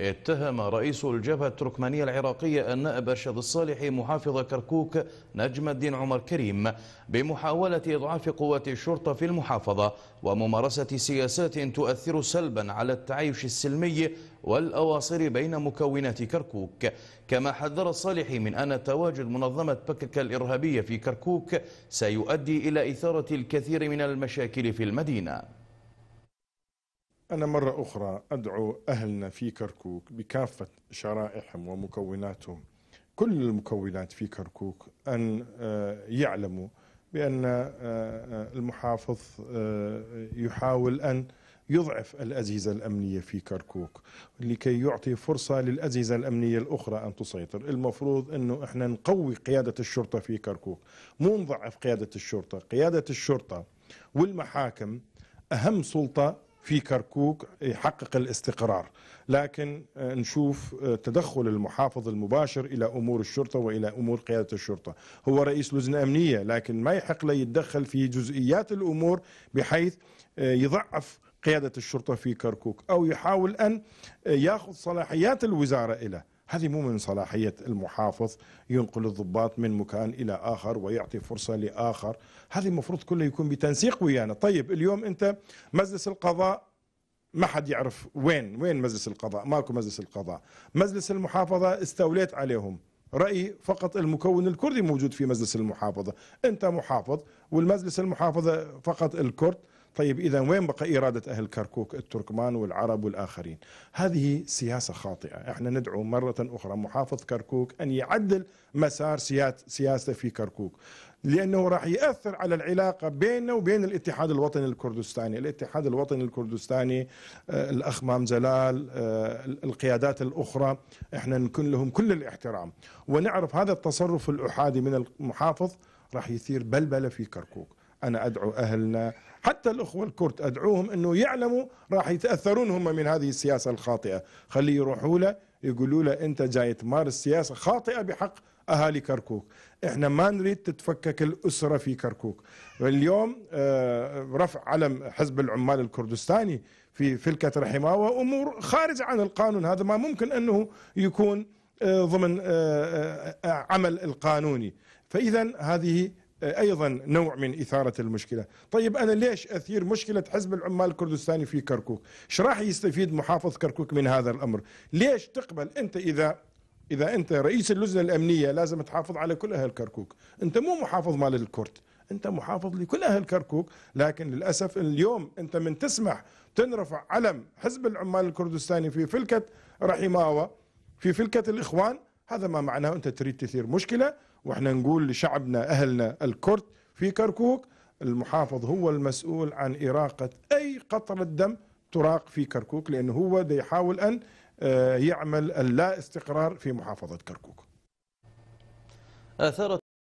اتهم رئيس الجبهة التركمانية العراقية النائب أرشد الصالحي محافظ كركوك نجم الدين عمر كريم بمحاولة إضعاف قوات الشرطة في المحافظة وممارسة سياسات تؤثر سلبا على التعايش السلمي والأواصر بين مكونات كركوك كما حذر الصالحي من أن تواجد منظمة بكك الإرهابية في كركوك سيؤدي إلى إثارة الكثير من المشاكل في المدينة أنا مرة أخرى أدعو أهلنا في كركوك بكافة شرائحهم ومكوناتهم كل المكونات في كركوك أن آه، يعلموا بأن آه، آه، المحافظ يحاول أن يضعف الأجهزة الأمنية في كركوك لكي يعطي فرصة للأجهزة الأمنية الأخرى أن تسيطر المفروض أنه إحنا نقوي قيادة الشرطة في كركوك مو نضعف قيادة الشرطة قيادة الشرطة والمحاكم أهم سلطة في كركوك يحقق الاستقرار لكن آه، نشوف آه، تدخل المحافظ المباشر إلى أمور الشرطة وإلى أمور قيادة الشرطة هو رئيس لجنة أمنية لكن ما يحق له يتدخل في جزئيات الأمور بحيث آه، يضعف قيادة الشرطة في كركوك أو يحاول أن يأخذ صلاحيات الوزارة إليه هذه مو من صلاحية المحافظ ينقل الضباط من مكان إلى آخر ويعطي فرصة لآخر هذه المفروض كله يكون بتنسيق ويانا طيب اليوم أنت مجلس القضاء ما حد يعرف وين وين مجلس القضاء ماكو مجلس القضاء مجلس المحافظة استوليت عليهم رأيي فقط المكون الكردي موجود في مجلس المحافظة أنت محافظ والمجلس المحافظة فقط الكرد طيب إذا وين بقى إرادة أهل كركوك التركمان والعرب والآخرين هذه سياسة خاطئة احنا ندعو مرة أخرى محافظ كركوك أن يعدل مسار سياسته في كركوك لانه راح ياثر على العلاقه بيننا وبين الاتحاد الوطني الكردستاني، الاتحاد الوطني الكردستاني آه، الاخ مام زلال آه، القيادات الاخرى احنا نكون لهم كل الاحترام ونعرف هذا التصرف الاحادي من المحافظ راح يثير بلبله في كركوك. أنا أدعو أهلنا حتى الأخوة الكرد أدعوهم أنه يعلموا راح يتأثرون هم من هذه السياسة الخاطئة خليه يروحوا له يقولوا له أنت جاي تمارس سياسة خاطئة بحق أهالي كركوك احنا ما نريد تتفكك الأسرة في كركوك اليوم آه، رفع علم حزب العمال الكردستاني في فلكة رحماوة أمور خارج عن القانون هذا ما ممكن أنه يكون آه، ضمن آه، عمل القانوني فإذا هذه آه، ايضا نوع من اثاره المشكله، طيب انا ليش اثير مشكله حزب العمال الكردستاني في كركوك؟ ايش راح يستفيد محافظ كركوك من هذا الامر؟ ليش تقبل انت اذا اذا انت رئيس اللجنه الامنيه لازم تحافظ على كل اهل كركوك، انت مو محافظ مال الكرد، انت محافظ لكل اهل كركوك، لكن للاسف اليوم انت من تسمح تنرفع علم حزب العمال الكردستاني في فلكه رحماوه في فلكه الاخوان هذا ما معناه انت تريد تثير مشكله واحنا نقول لشعبنا اهلنا الكرد في كركوك المحافظ هو المسؤول عن إراقة أي قطرة دم تراق في كركوك لأنه هو يحاول أن آه، يعمل اللا استقرار في محافظة كركوك اثرت